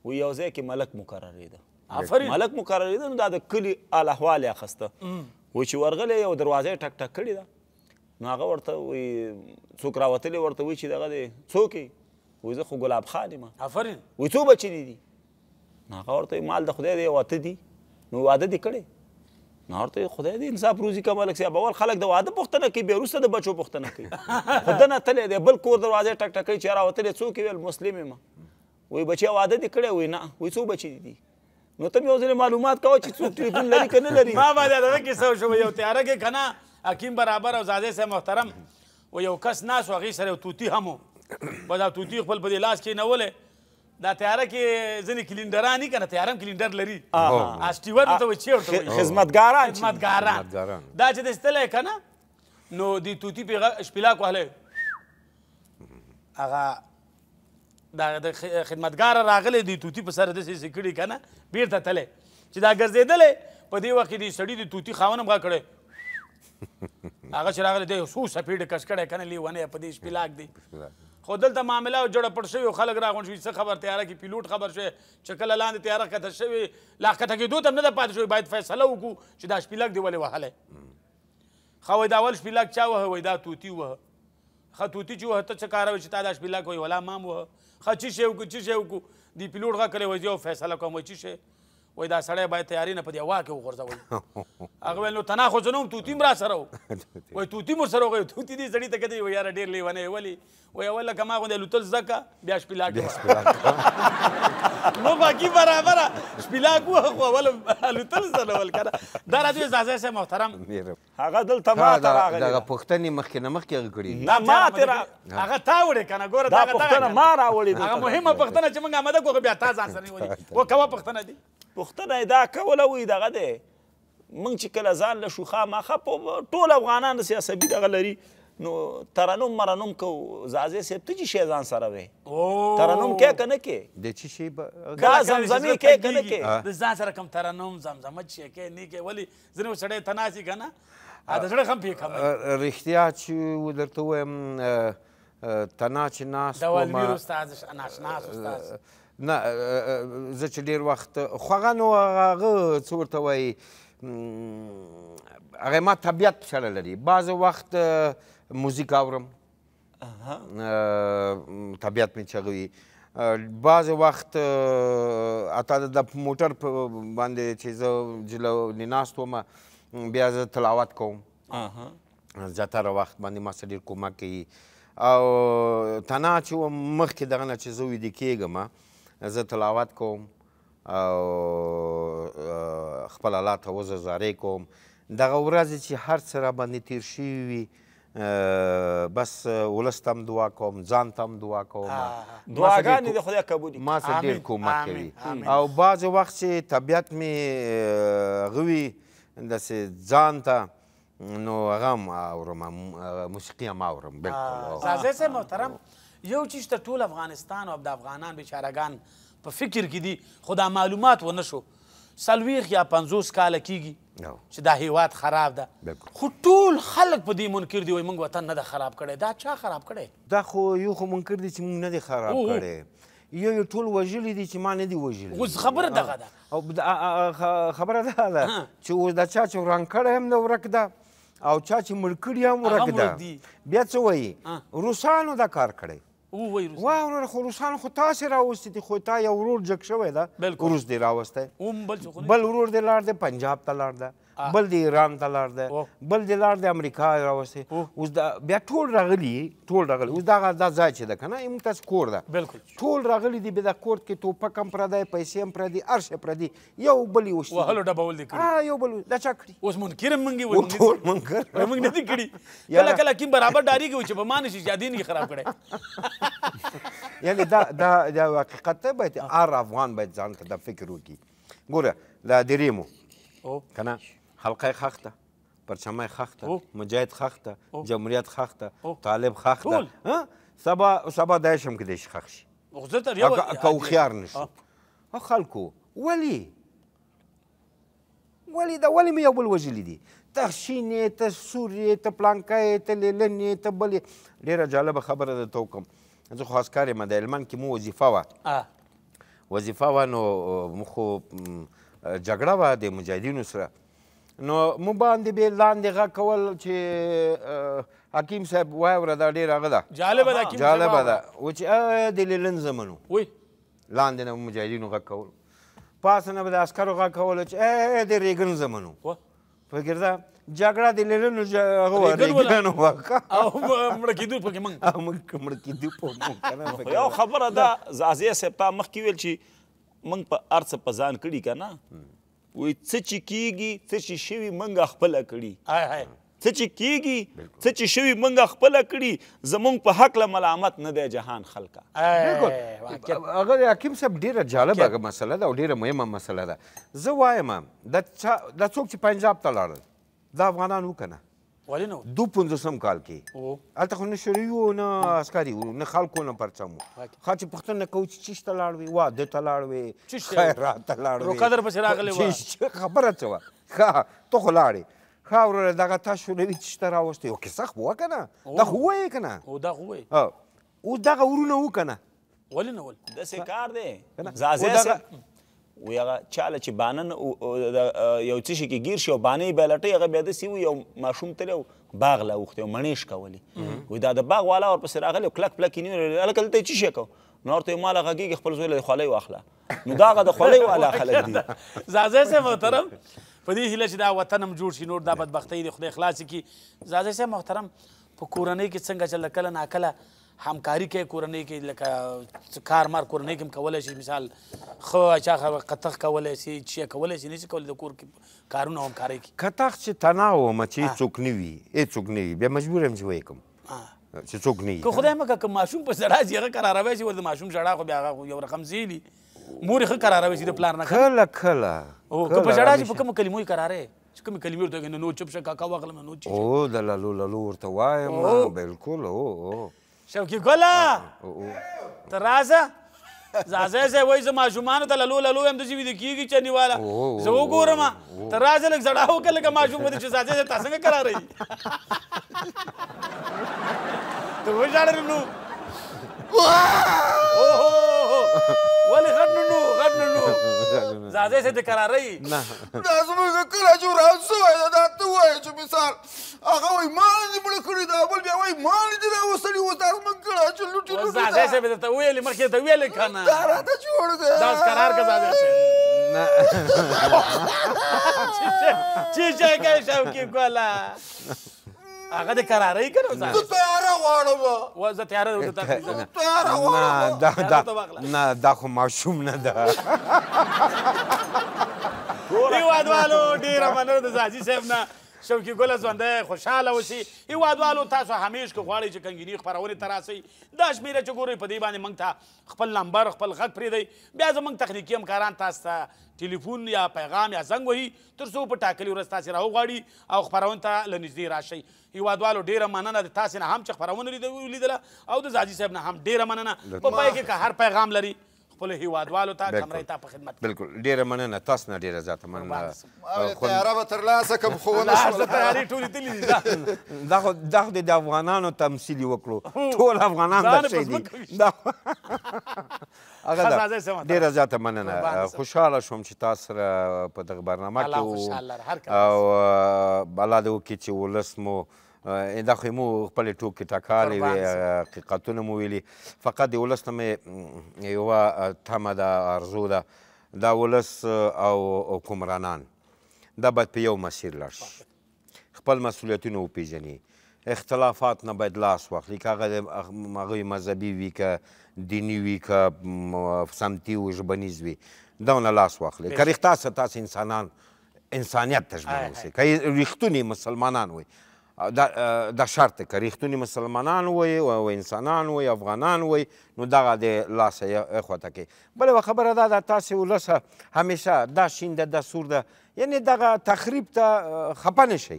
S1: و یو ځای کې ملک مقررېده آفرین ملک مقررېده نو دا د کلي ال احوال یې اخیسته و چې ورغلی یو دروازې ټک ټک کړې ده نو هغه ورته وایي څوک راوتلی ورته وایي چې دغه دی څوک یې وایي زه خو ګلاب خان یم آفرین وایي څو بچي دي دي نو هغه ورته مال د خدای دی واته دي نو واده دې کړی نهار ته خدای دې انصاف روزي کوم الک صاحب اول خلک د واده پوښتنه کوي بیا وروسته د بچو پوښتنه کوي خدانه تلې دی بل کور دروازه ټک ټکي چې راوتلې څوک ویل مسلمې ما وای بچي واده دې کړې وای نه وای څو بچي دي نو ته یو ځل معلومات کاوه چې څوک ټلیفون لري کنه لري ما باندې دا کیسه شو یو تیار کې کنه حکیم برابر او زاده سه محترم و یو کس ناس هغه سره توتی همو په دا توتی خپل په لاس کې نه ولې دا تیاره کې ځنې کلینډران دي که نه تیاره هم کلینډر لري اسټیور ورته وایي چې ورته خدمتګاران خدمتګاران دا چې دی ستلی که نه نو د توتي پې شپلاک وهلی هغه دا د خدمتګار راغلی دی توتی په سره داسې سکړي کنه بیرته تله چې دا ګرځیدلې په دې وخت کې دی سړی د توتی خاونم غا کړي هغه چې راغلی دی سو سپیډ کش کړي کنه لیونه په دې شپې لاګ
S2: دی
S1: خو دلته معامله جوړه پټ شوې او خلک راغونډ شوي څه خبر تیاره کې پیلوټ خبر شوی چې کله لاندې تیاره کښته شوې لا کښته کېدو ته نه ده پاتې شوی باید فیصله وکړو چې دا شپیلک دې ولې وهلی ښه وایي دا اول شپیلک چا وهه وایي دا توتي وهه ښه توتي چې وهه ته څه کار وایي چې تا دا شپیلک وایي ولا مام وهه ښه څه شی وکړو څه شی وکړو دې پیلوټ غه کړی وایي زه فیصله کوم وایي څه شی وای دا سړی باید تیاری نه په دی واکه
S2: وغورځوي
S1: هغه ویل نو تنا خو زنوم توتی مرا سره وای توتی مر سره وای توتی دې سړی ته کدی وای یار ډیر لیوانه ولی وای اول کما غو د لوتل زکا بیا شپلاک نو باقی برابر شپلاک وو خو اول لوتل سره ول کړه دا راځي زازه سه محترم هغه دل تما تر هغه دا
S2: پښتني مخکې نه مخکې غکړي نه ما تر
S1: هغه تا وړې کنه ګوره دا پښتنه ما راوړې هغه مهمه پښتنه چې موږ آمده کوو بیا تا ځان سره ولي و کوه پښتنه دي پوښتنه دا کوله وي دغه دی موږ چې کله ځان له شوخه ماخه په ټول افغانان سیاسبي دغه لري نو ترنم مرنم کو زازه سیب ته چې شی ځان سره وي ترنم کې کنه کې د چی شی دا زمزمې کې کنه کې د ځان سره کم ترنم زمزمه چې کې نه کې ولی زنه سړی تناسي کنه دا زړه هم پی کم
S2: رښتیا چې ودرته ویم تنا چې ناس دا ولی
S1: استاد ناش ناس استاد
S2: نه زه چې ډېر وخت خوږه نو هغه څه ورته وایي هغه ما طبیعت سره لري بعض وخت موزیک اورم طبیعت مې چغوي بعض وخت اته د موټر باندې چې زه جلو ناست وم بیا زه تلاوت کوم زیاتره وخت باندې ما سره ډېر کومک کوي او تنها چې وم مخکې دغه نه چې زه ویده کېږم زه تلاوت کوم او خپل الله ته وزرزارۍ کوم دغه ورځې چې هر څه راباندې تیر شوي وي بس ولس ته هم دعا کوم ځان ته هم دعا کوم دعاګانې د خدای قبول ما سره ډېر کومک کوي او بعضې وخت چې طبیعت مې هغه وي داسې ځان ته نو هغه هم اورم موسیقي هم اورم بالکل سازی
S1: صاحب محترم یو چې شته ټول افغانستان او د افغانان بیچارهګان په فکر کې دي خو دا معلومات و نشو سلویخ یا 50 کال کیږي چې دا هیواد خراب ده خو ټول خلک په دې منکر دي وای موږ وطن نه ده خراب کړي دا چا خراب کړي
S2: دا خو یو خو منکر دي چې موږ نه دي خراب کړي یو یو ټول وژلی دي چې ما نه دي وژلی اوس
S1: خبره دغه ده او خبره ده ده
S2: چې اوس دا چا چې وران کړی هم د ورک ده او چا چې مړ کړي هم ورک ده بیا څه وایي روسانو دا کار کړی ووایي روسي واه وروره خو روسانو خو تاسې راوستي دي خو تا یو ورور جګ شوی ده روس دی راوستی بل ورور دې لاړ دی پنجاب ته لاړ ده Ah. بل د ایران ته لاړ دی بل د لاړ د امریکا راوستی اوس بیا ټول راغلي ټول راغلي اوس دغه دا ځای چې ده که نه زموږ تاسو کور ده بالکل ټول راغلي دي بیا د کور کې ټوپک هم پردی
S1: پیسې هم پردي هر شی پردي یو بل یې وشتي وهلو ډبول دي کړي یو بل دا چا کړي اوس منکر هم موږ یې ټول منکر موږ نه دي کړي کله کله کیم برابر ډارېږي چې په ما نه شي یادین یې خراب کړی
S2: یعنې دا دا دا حقیقت دی باید هر افغان باید ځان ته دا فکر وکړي ګوره دا درېمو که نه حلقه خښ ته پرچمه خښ ته مجاهد خښ ته جمهوریت خښ ته طالب خښ ته سبا سبا دای شم کې دې خښ شي
S1: زه تر یو که هوښیار نه شو
S2: خلکو ولې ولې دا ولې مې یو بل وژلي دي ته شین یې ته سور یې ته پلانکا یې ته لیلن یې ته بل یې ډېره جالبه خبره درته وکړم زه خو عسکر یم د هلمند کې مو وظیفه وه وظیفه وه نو موږ خو جګړه وه د مجاهدینو سره نو مو باندې به لاندې غا کول چې حکیم صاحب واوره دا ډیر هغه ده جالب ده حکیم جالب ده و چې د لیلن زمنو وي لاندې نه مجاهدینو غا کول پاس نه به د عسکرو غا کول چې د ریګن زمنو فکر
S1: ده جګړه د لیلن هغه ریګن وکا او مړ کیدو پکې مونږ مونږ مړ کیدو په مونږ یو خبره ده زازیه سپتا مخ کې ویل چې مونږ په ارڅ په ځان کړي کنه وایي څه چې کیږي څه چې شوي موږ خپله کړي څه چې کیږي څه چې شوي موږ خپله کړي زموږ په حق له ملامت نه دی جهان خلکه
S2: هغه د حکیم صاحب ډېره جالبه مسله ده او ډېره مهمه مسله ده زه وایم دا څوک چې پنجاب ته لاړل دا افغانان وکنه ولې نه دو پنځوسم کال کې هلته خو نه شوروي وو نه عسکري وو نه خلکو نه پرچم وو ښه چې پوښتنه کوو چې چیش ته لاړ وې واده ته لاړ وې
S1: خیرات ته لاړ وې قدر پسې راغلی وه
S2: خبره څه وه ښه ته خو لاړې ښه وروره دغه تا شوروي چیش ته راوستی یو کیسه خو وه که نه دا خو ووایې که نه
S1: او دا خو ووایې اوس دغه ورونه وو که نه ولې نه ول داسې کار دی زازې وی هغه چاله چې بانن یو څه شي کې گیر شي او بانې بیلټې هغه بیا داسې وي یو ماشوم تلی باغ لا اوختی او مڼې شکولې وی دا د باغ والا ورپسې راغلی او کلک پلک یې نیولې هلکه دلته یې څه شی کوو نو ورته ما له غږېږي خپل زوی له خولۍ واخله نو دا هغه د خولۍ والا خلک دي زازی صاحب محترم په دې هیله چې دا وطن هم جوړ شي نور دا بدبختۍ دې خدای خلاص کړي زازی صاحب محترم په کورنۍ کې څنګه چې کله ناکله همکاري کوي کورنۍ کې لکه کار مار کورنۍ کې کولای شي مثال خو چا قطغ کولای شي چې کولای شي نشي کولای د کور کې کارونه همکاري کوي قطغ چې
S2: تناو م چې څوک نیوي هیڅ څوک نیوي بیا مجبور هم شوی کوم چې څوک نیوي که
S1: خدای مکه کوم ماشوم په سره ځي هغه قراروي چې ورته ماشوم ژړا خو بیا هغه یو رقم زیلی مور خه قراروي چې د پلان نه
S2: کله کله او که په ژړا چې په
S1: کوم کلمو یې قراره چې کوم کلمې ورته نو چپ شه کاکا واغلم نو
S2: چپ او د لالو لالو ورته وایم بالکل او او
S1: شوقي ګله ته راځه زازه زه وای زما ماشومان ته لالو لالو هم د چې ویده کیږي چنی والا زه وګورم ته راځه لږ زړه وکړه لکه ماشوم ودې چې زازه زه تاسو څنګه کرا رہی ته وژاړل نو اوه ولې خټ نو غټ
S3: نه نو زازه سي د
S1: قراري نه
S3: دا زموږ کله چې راځو وای دا ته وای چې مثال هغه وای مال دې مړ کړی دا بل بیا وای مال دې را وسلی و تاسو موږ کله چې لوټي لوټي زازه سي
S1: به ته ویلې مرکه ته ویلې کنه دا راته
S3: جوړ دې دا قرار
S1: کا زازه سي نه چې چې کې شوقي کولا هغه دې قراري کړو زازه واړم و زه تیار و ته تیار و نه دا دا
S2: نه دا خو ماشوم نه ده
S1: دیوادوالو ډیر مننه د زاجي صاحب نه شوقي ګله ژوندی خوشحاله اوسي هیوادوالو تاسو همیش که غواړئ چې کنګینی خپرونې ته راسئ دا شمېره چې ګورئ په دې باندې موږ ته خپل نمبر خپل غږ پرېږدئ بیا زموږ تخنیکي همکاران تاسو ته ټلیفون یا پیغام یا زنګ وهي تر څو په ټاکلي ورځ تاسې راوغواړي او خپرونې ته له نږدې راشئ هیوادوالو ډېره مننه د تاسې نه هم چې خپرونه لیدله او د زاجي صاحب نه هم ډېره مننه په پای کې که هر پیغام لري خپل هیوادوالو ته کمرې ته په
S3: خدمت
S2: بالکل ډیره مننه تاسو نه ډیره زیاته مننه تیاره
S3: به ترلاسه کوم خو ونه شوله تیارې ټولې تللي
S2: دا خو دا خو د افغانانو تمثیل یې وکړو ټول افغانان دا شی
S3: دي دا هغه ډیره زیاته مننه
S2: خوشاله شوم چې تاسو سره په دغه برنامه کې او الله دې وکړي چې ولس مو دا خو مو خپل ټوک کې ټاکالې وي حقیقتونه مو ویلي فقط د ولس نه مې یوه تمه ده ارزو ده دا ولس او حکمرانان دا باید په یو مسیر لاړ شي خپل مسؤلیتونه وپېژني اختلافات نه باید لاس واخلي که هغه هغوی مذهبي وي که دیني وي که سمتي و ژبنیز وي دا نه لاس واخلي که رښتاسه تاسو انسانان انسانیت ته ژمن اوسئ که رښتونې مسلمانان وئ دا دا شرط که ریښتونې مسلمانان وایي او انسانان وایي افغانان وایي نو دغه د لاسه یې اخوته کوي بله خبره دا ده تاسې ولس همیشه دا شین ده دا سور ده یعنې دغه تخریب ته خپه نه شئ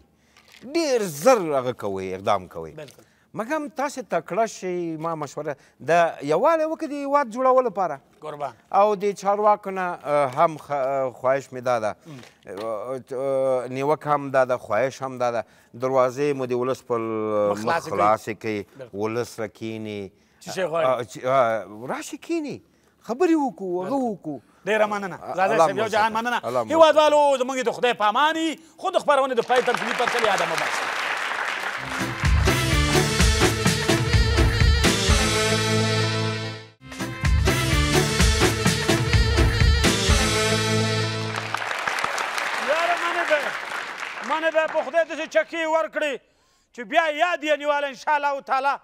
S2: ډېر زر هغه کوئ اقدام کوئ مګم تاسې تکړه شئ ما مشوره د یووالی وکړي د هیواد جوړولو لپاره او د چارواکو نه هم خواهش مې دا ده نیوک هم دا ده خواهش هم دا ده دروازې مو د ولس په مخ خلاصې کوي ولس را کښېني راشي کښېني خبرې وکړو هغه وکړو ډیره
S1: مننه زاده صاحب یو جهان مننه هیوادوالو زموږ د خدای په اماني خو د خپرونې د پای ترتیبي پر تل یاده مو باسئ نه بیا به خدای داسې چکې ورکړي چې بیا یاد یې نیوله انشاءالله تعالی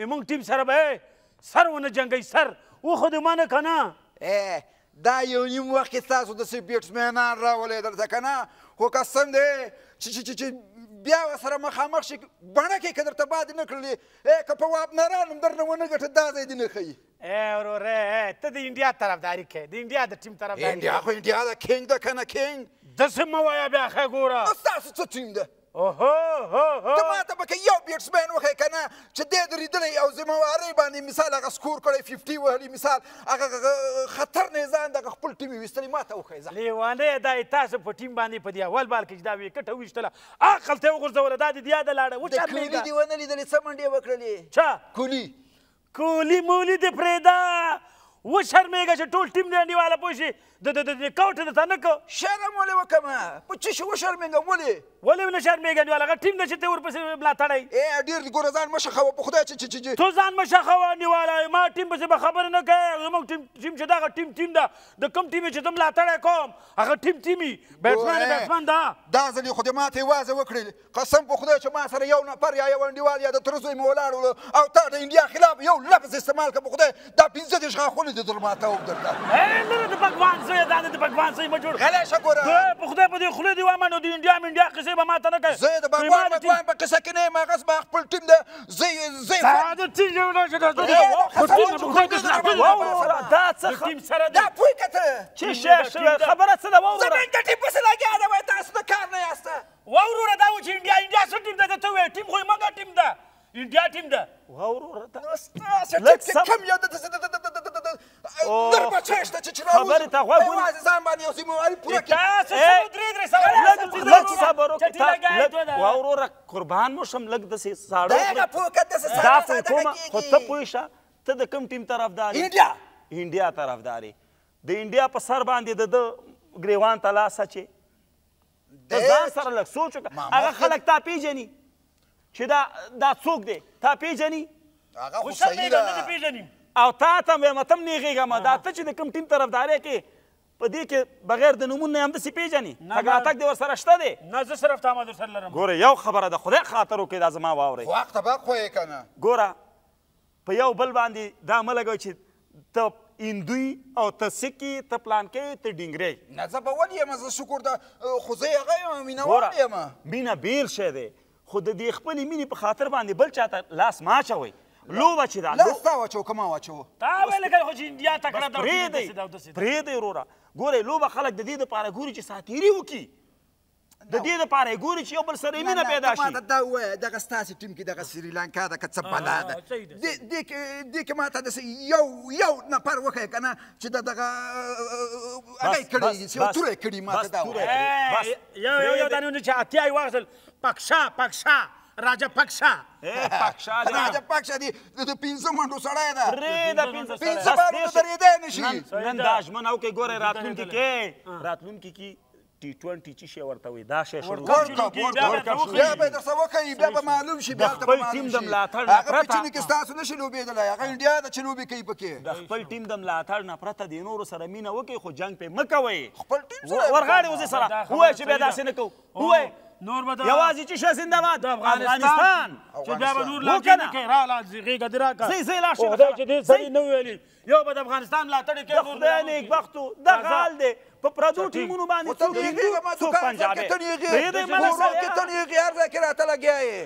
S1: زموږ ټیم سره به سر ونه جنګی
S3: سر وخو دې منه که نه دا یو نیم وخت تاسو د بیټسمنان راولې درته کنه خو قسم دی چې چې چې بیا سره مخامخ شي بڼه کې کدر ته باد نه کړلې اے کپه واب نه رانم درنه ونه ګټه دا ځای دی نه خي
S1: اے وروره ته د انډیا طرفداري کې د انډیا د ټیم طرفداري انډیا خو انډیا
S3: دا کینګ دا کنه کینګ د سم وایا بیا خه ګوره تاسو څه ټیم ده ته ماته پکې یو بیټسمین وښی که نه چې دی درېدلی او ذمهوارۍ باندې مثال هغه سکور کړی ففټي وهلي مثال هغه خطر نه یې ځان دغه خپل
S1: ټیم یې ویستلی ما ته وښی ځه لیوالی دا یې تاسو په ټیم باندې په دې اول بال کې چې دا ویکټه وویشتله هغه غلطه یې وغورځوله دا دې د یاده لاړه وچاکلې دې ونه لیدلې څه منډې وکړلې چا کولي کولی مولی دې پرېږده و شرمېږه چې ټول ټیم دې انډیواله پوه شي د د د کوټ د تا نه کو شرم ولې وکړم په څه شي وشرمېږم ولې ولې نه شرمېږه انډیواله هغه ټیم دی چې ته ورپسې ملاتړی ای ډېر ګوره ځان مه شخوه په خدای چې چې تو ځان مه شخوه انډیواله ما ټیم پسې به خبره نه کوې زموږ ټیم ټیم چې دغه ټیم ټیم ده د کوم
S3: ټیم چې زه ملاتړی کوم هغه ټیم ټیمي بیټسمن بیټسمن ده دا ځلې خو دې ماته یوازې وکړل قسم په خدای چې ما سره یو نفر یا یو انډیوال یا د ترزوی مې ولاړ او تا د انډیا خلاف یو لفظ استعمال کړ په خدای دا پنځه دېرش غاښونه ولې د درماته وګرځا اے
S1: نه د بګوان
S3: زوی دا د بګوان زوی مجور غلا شکر ته په خدای په دې خوله دی وامنو د انډیا منډیا قصې به ماته نه کوي زوی د بګوان بګوان په قصه کې نه ما غس ما خپل ټیم ده زوی زوی دا ټیم یو نه شته زوی په ټیم په خدای دې دا څه ټیم سره دا پوي کته چې شې خبره څه دا وره زمين د ټیم پس لګیا دا وای تاسو د کار نه یاسته وروره
S1: دا و چې انډیا انډیا څه ټیم ده ته وې ټیم خو مګه ټیم ده انډیا ټیم ده واورو
S3: راته کم یو دربچهش ته چې راوځي خبرې ته غوږ ونیسه ځان باندې یو ذمواري پوره کړي تاسو درې درې سوال لږ صبر وکړه واوروره
S1: قربان مو شم لږ داسې ساړه دا په کومه خو ته پوه شه ته د کوم ټیم طرفدار انډیا انډیا طرفدار د انډیا په سر باندې د ګریوان تلاسه چې د ځان سره لږ سوچ وکړه هغه خلک تا پیژني چې دا دا څوک دی تا پیژنې
S3: هغه خو صحیح ده نه
S1: پیژنې او تا ته وایم ته هم نیغېږم دا ته چې د کوم ټیم طرفدارۍ کې په دې کې بغیر د نومونو نه همداسې پېژنې تګ راتګ دې ورسره شته دی نه زه صرف تا مدر سره لرم ګوره یو خبره د خدای خاطر وکړئ دا زما واورئ خو حق
S3: ته به خویې که نه
S1: ګوره په یو بل باندې دا مه لګوئ چې ته اندوی او ته سکي ته پلانکۍ ته ډینګرۍ نه
S3: زه به ول یمه زه شکر ده خو زه یې هغه یم مینهوال یمه
S1: مینه بېل شی دی خو د دې خپل مینې په خاطر باندې بل چاته لاس ما چوي لوبه چې دا لاس تا واچو کما واچو تا ویل کړه خو چې انډیا تکړه دا پرې دی پرې دی وروره
S3: ګوره لوبه خلک د دې لپاره ګوري چې ساتیري وکړي د دې لپاره ګوري چې یو بل سره مینه پیدا شي ماته دا وایه دغه ستاسې ټیم کې دغه سریلانکا ده که څه بلا ده دې کې ماته داسې یو یو نفر وښیه که نه چې د دغه هغه یې کړی یو توری یې کړي ماته دا یو یو یو
S1: دانې ونه چې اتیا یې واخېستل پکشا پکشا راجا پکشا پکشا راجا
S3: پکشا دی د پینځه منډو سړی ده رې د پینځه پینځه باندې درېدی نشي نن دا ژمن
S1: او کې ګوره راتلونکي کې راتلونکي کې ټي 20 چې شی ورته وي دا شی شروع ورکړه بیا به در
S3: سره وکړي بیا به معلوم شي بیا خپل ټیم د ملاتړ نه پرته هغه چې کې تاسو نشي
S1: لوبېدلی هغه انډیا د چې لوبې کوي پکې د خپل ټیم د ملاتړ نه پرته د نورو سره مینه وکړي خو جنگ پې مکوي خپل ټیم سره ورغاړي وځي سره وای چې بیا داسې نه کوو وای نور به یوازې چې شه زنده باد افغانستان چې بیا به نور لاټې نه کوي راله غېږه دې راکړه صحیح صحیح لاړ شي خدای چې دې سړي نه ویلي یو به د افغانستان ملاتړ یې کوي خدای نیکبختو دغه
S3: حال دی په پردو ټیمونو باندې څوک یې څوک پنجاب یې د دې منسه کې تنیږي هر ځای کې راته لګیا یې